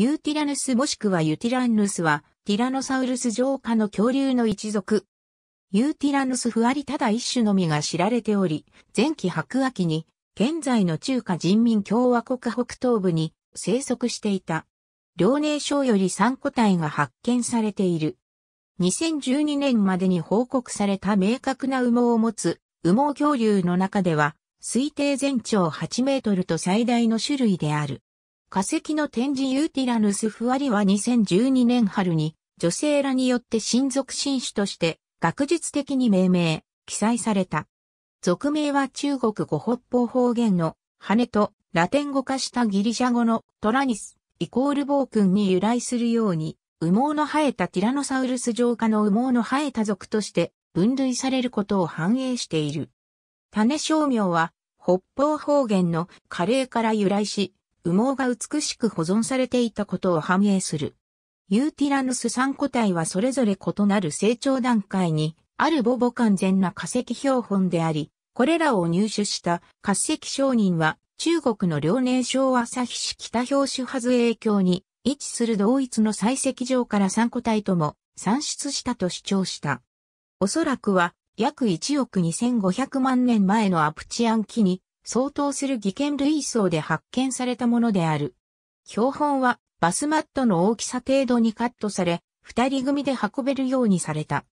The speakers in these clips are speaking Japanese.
ユーティラヌスもしくはユティランヌスは、ティラノサウルス上下の恐竜の一族。ユーティラヌスふわりただ一種のみが知られており、前期白亜紀に、現在の中華人民共和国北東部に生息していた。遼寧省より3個体が発見されている。2012年までに報告された明確な羽毛を持つ羽毛恐竜の中では、推定全長8メートルと最大の種類である。化石の展示ユーティラヌスフワリは2012年春に女性らによって親族新種として学術的に命名、記載された。俗名は中国語北方方言の羽とラテン語化したギリシャ語のトラニスイコール暴君に由来するように羽毛の生えたティラノサウルス上下の羽毛の生えた族として分類されることを反映している。種商名は北方方言のカレーから由来し、羽毛が美しく保存されていたことを反映する。ユーティラヌス3個体はそれぞれ異なる成長段階にある母母完全な化石標本であり、これらを入手した化石商人は中国の遼寧省朝日市北表紙はず影響に位置する同一の採石場から3個体とも産出したと主張した。おそらくは約1億2500万年前のアプチアン期に相当する技研類層で発見されたものである。標本はバスマットの大きさ程度にカットされ、二人組で運べるようにされた。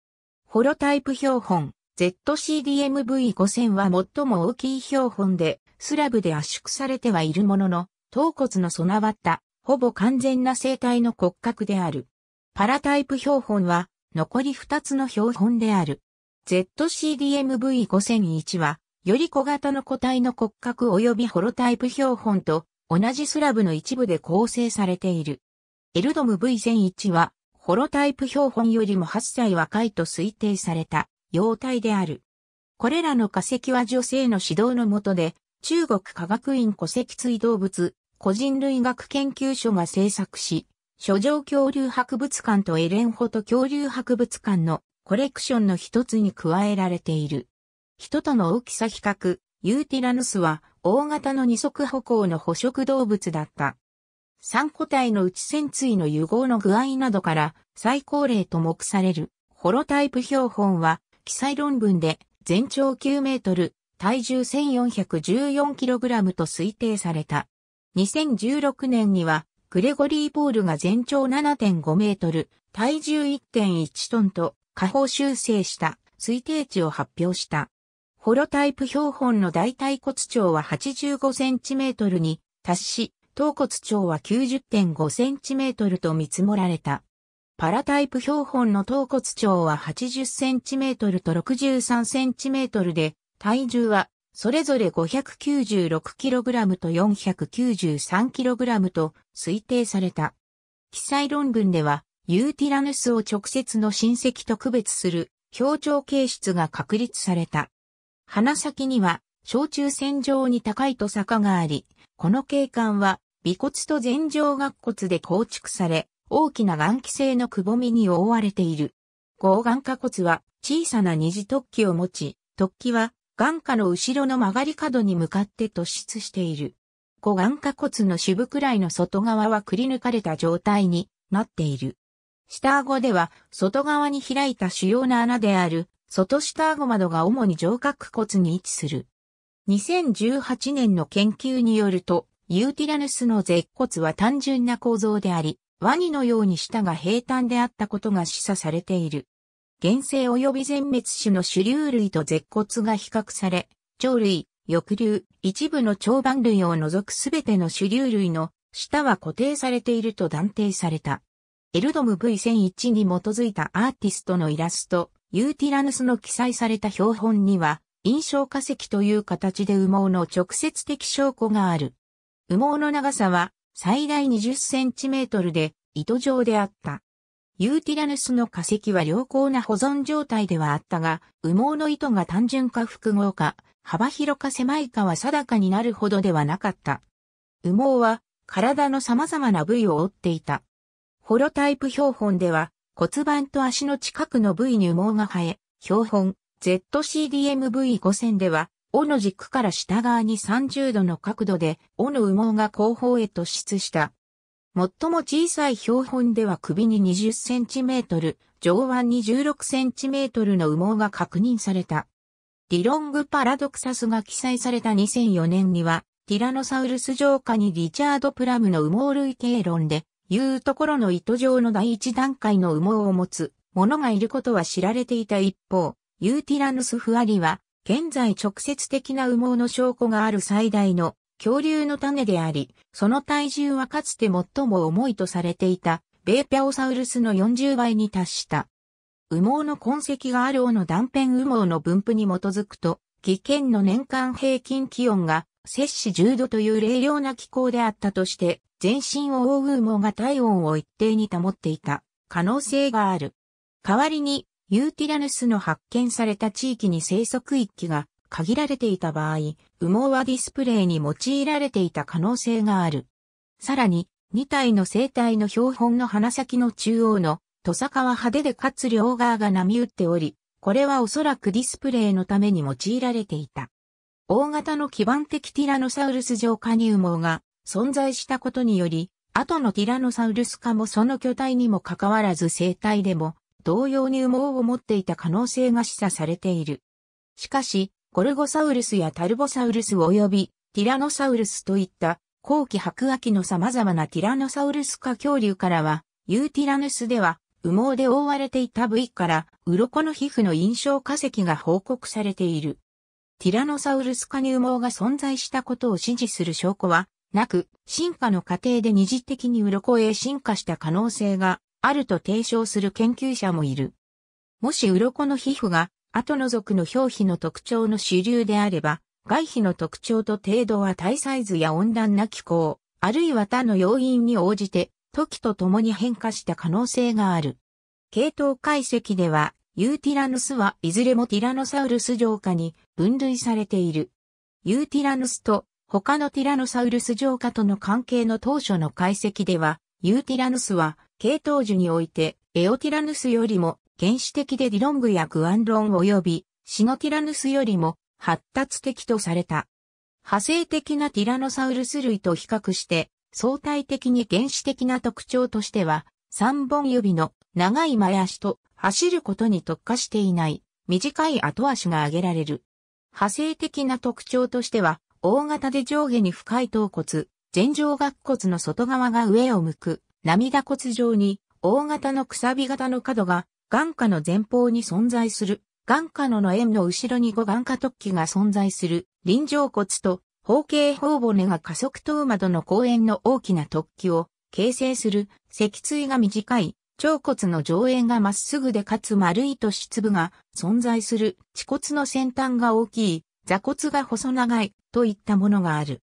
ホロタイプ標本、ZCDMV5000 は最も大きい標本で、スラブで圧縮されてはいるものの、頭骨の備わった、ほぼ完全な生体の骨格である。パラタイプ標本は、残り二つの標本である。ZCDMV5001 は、より小型の個体の骨格及びホロタイプ標本と同じスラブの一部で構成されている。エルドム V1001 は、ホロタイプ標本よりも8歳若いと推定された、幼体である。これらの化石は女性の指導の下で、中国科学院戸籍追動物、個人類学研究所が制作し、諸城恐竜博物館とエレンホト恐竜博物館のコレクションの一つに加えられている。人との大きさ比較、ユーティラヌスは大型の二足歩行の捕食動物だった。三個体の内潜水の融合の具合などから最高齢と目されるホロタイプ標本は記載論文で全長9メートル、体重1 4 1 4ラムと推定された。2016年にはグレゴリー・ボールが全長7.5メートル、体重1.1トンと下方修正した推定値を発表した。ホロタイプ標本の大腿骨長は 85cm に達し、頭骨長は 90.5cm と見積もられた。パラタイプ標本の頭骨長は 80cm と 63cm で、体重はそれぞれ 596kg と 493kg と推定された。記載論文では、ユーティラヌスを直接の親戚と区別する表調形質が確立された。鼻先には、小中線上に高いと坂があり、この景観は、尾骨と前上顎骨で構築され、大きな眼気性のくぼみに覆われている。合眼下骨は小さな二次突起を持ち、突起は眼下の後ろの曲がり角に向かって突出している。股眼下骨の主部くらいの外側はくり抜かれた状態になっている。下顎では外側に開いた主要な穴である外下顎窓が主に上角骨に位置する。2018年の研究によると、ユーティラヌスの舌骨は単純な構造であり、ワニのように舌が平坦であったことが示唆されている。原生及び全滅種の主流類と舌骨が比較され、鳥類、翼竜、一部の長板類を除くすべての主流類の舌は固定されていると断定された。エルドム V1001 に基づいたアーティストのイラスト、ユーティラヌスの記載された標本には、印象化石という形で羽毛の直接的証拠がある。羽毛の長さは最大20センチメートルで糸状であった。ユーティラヌスの化石は良好な保存状態ではあったが、羽毛の糸が単純か複合か、幅広か狭いかは定かになるほどではなかった。羽毛は体の様々な部位を覆っていた。ホロタイプ標本では骨盤と足の近くの部位に羽毛が生え、標本 ZCDMV5000 では、尾の軸から下側に30度の角度で、尾の羽毛が後方へ突出した。最も小さい標本では首に20センチメートル、上腕に16センチメートルの羽毛が確認された。ディロングパラドクサスが記載された2004年には、ティラノサウルス上下にリチャード・プラムの羽毛類形論で、いうところの糸状の第一段階の羽毛を持つ者がいることは知られていた一方、ユーティラヌスフアリは、現在直接的な羽毛の証拠がある最大の恐竜の種であり、その体重はかつて最も重いとされていた、ベーピャオサウルスの40倍に達した。羽毛の痕跡がある尾の断片羽毛の分布に基づくと、危険の年間平均気温が摂氏10度という冷涼な気候であったとして、全身を覆う羽毛が体温を一定に保っていた可能性がある。代わりに、ユーティラヌスの発見された地域に生息域が限られていた場合、羽毛はディスプレイに用いられていた可能性がある。さらに、2体の生体の標本の鼻先の中央のトサカは派手でかつ両側が波打っており、これはおそらくディスプレイのために用いられていた。大型の基盤的ティラノサウルス上下乳毛が存在したことにより、後のティラノサウルス化もその巨体にもかかわらず生態でも同様乳毛を持っていた可能性が示唆されている。しかし、ゴルゴサウルスやタルボサウルス及びティラノサウルスといった後期白亜紀の様々なティラノサウルス化恐竜からは、ユーティラヌスでは羽毛で覆われていた部位から、鱗の皮膚の印象化石が報告されている。ティラノサウルス科入毛が存在したことを支持する証拠はなく、進化の過程で二次的に鱗へ進化した可能性があると提唱する研究者もいる。もし鱗の皮膚が後のくの表皮の特徴の主流であれば、外皮の特徴と程度は体サイズや温暖な気候、あるいは他の要因に応じて、時とともに変化した可能性がある。系統解析では、ユーティラヌスはいずれもティラノサウルス上下に分類されている。ユーティラヌスと他のティラノサウルス上下との関係の当初の解析では、ユーティラヌスは系統樹においてエオティラヌスよりも原始的でディロングやグアンロン及びシノティラヌスよりも発達的とされた。派生的なティラノサウルス類と比較して相対的に原始的な特徴としては、三本指の長い前足と走ることに特化していない、短い後足が挙げられる。派生的な特徴としては、大型で上下に深い頭骨、前上顎骨の外側が上を向く、涙骨状に、大型のくさび型の角が、眼下の前方に存在する、眼下のの円の後ろに五眼下突起が存在する、臨上骨と、方形頬骨が加速頭窓の公園の大きな突起を形成する、脊椎が短い、腸骨の上縁がまっすぐでかつ丸い突出部が存在する、恥骨の先端が大きい、座骨が細長い、といったものがある。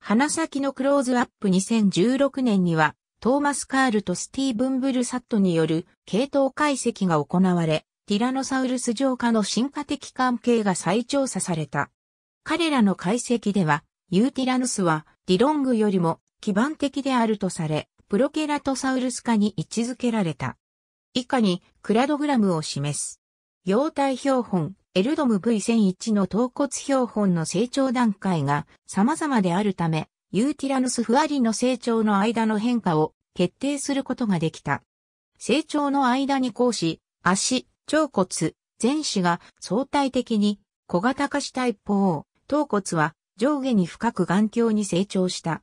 鼻先のクローズアップ2016年には、トーマス・カールとスティーブン・ブルサットによる系統解析が行われ、ティラノサウルス浄化の進化的関係が再調査された。彼らの解析では、ユーティラノスはディロングよりも基盤的であるとされ、プロケラトサウルス科に位置づけられた。以下にクラドグラムを示す。様態標本、エルドム V1001 の頭骨標本の成長段階が様々であるため、ユーティラヌスフワリの成長の間の変化を決定することができた。成長の間に講し、足、腸骨、前肢が相対的に小型化した一方、頭骨は上下に深く眼鏡に成長した。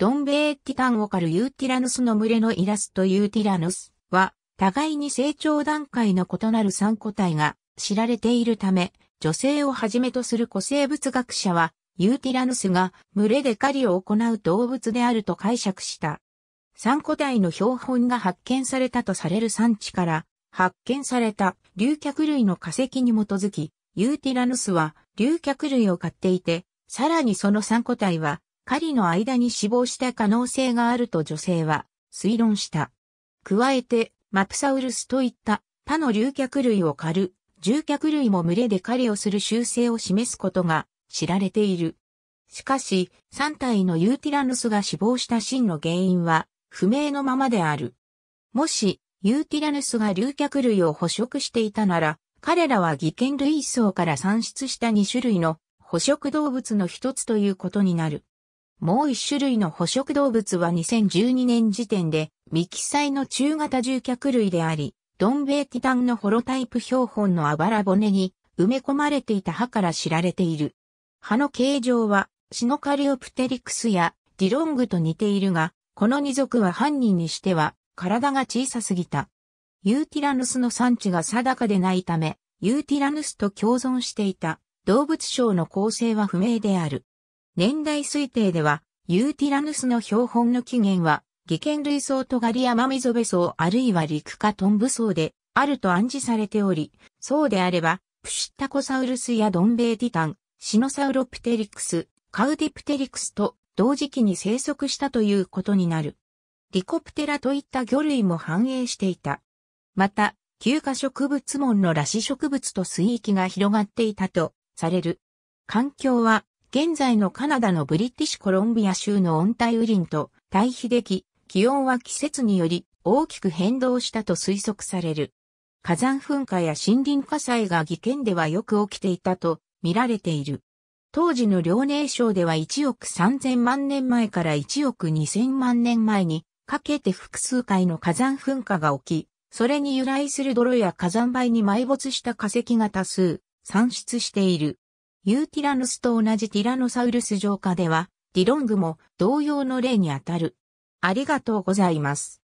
ドンベーティタンオカルユーティラヌスの群れのイラストユーティラヌスは、互いに成長段階の異なる3個体が知られているため、女性をはじめとする古生物学者は、ユーティラヌスが群れで狩りを行う動物であると解釈した。三個体の標本が発見されたとされる産地から、発見された竜脚類の化石に基づき、ユーティラヌスは竜脚類を飼っていて、さらにその三個体は狩りの間に死亡した可能性があると女性は推論した。加えて、マプサウルスといった他の竜脚類を狩る、獣脚類も群れで狩りをする習性を示すことが知られている。しかし、3体のユーティラヌスが死亡した真の原因は不明のままである。もし、ユーティラヌスが竜脚類を捕食していたなら、彼らは技研類層から産出した2種類の捕食動物の一つということになる。もう一種類の捕食動物は2012年時点で未サイの中型獣脚類であり、ドンベイティタンのホロタイプ標本のあばら骨に埋め込まれていた歯から知られている。歯の形状はシノカリオプテリクスやディロングと似ているが、この二族は犯人にしては体が小さすぎた。ユーティラヌスの産地が定かでないため、ユーティラヌスと共存していた動物省の構成は不明である。年代推定では、ユーティラヌスの標本の起源は、技研類層とガリアマミゾベ層あるいは陸化トンブ層で、あると暗示されており、そうであれば、プシッタコサウルスやドンベイティタン、シノサウロプテリクス、カウディプテリクスと同時期に生息したということになる。リコプテラといった魚類も繁栄していた。また、旧化植物門の裸子植物と水域が広がっていたとされる。環境は現在のカナダのブリティッシュコロンビア州の温帯雨林と対比でき、気温は季節により大きく変動したと推測される。火山噴火や森林火災が岐県ではよく起きていたと見られている。当時の遼寧省では1億3000万年前から1億2000万年前にかけて複数回の火山噴火が起き、それに由来する泥や火山灰に埋没した化石が多数産出している。ユーティラヌスと同じティラノサウルス上下では、ディロングも同様の例にあたる。ありがとうございます。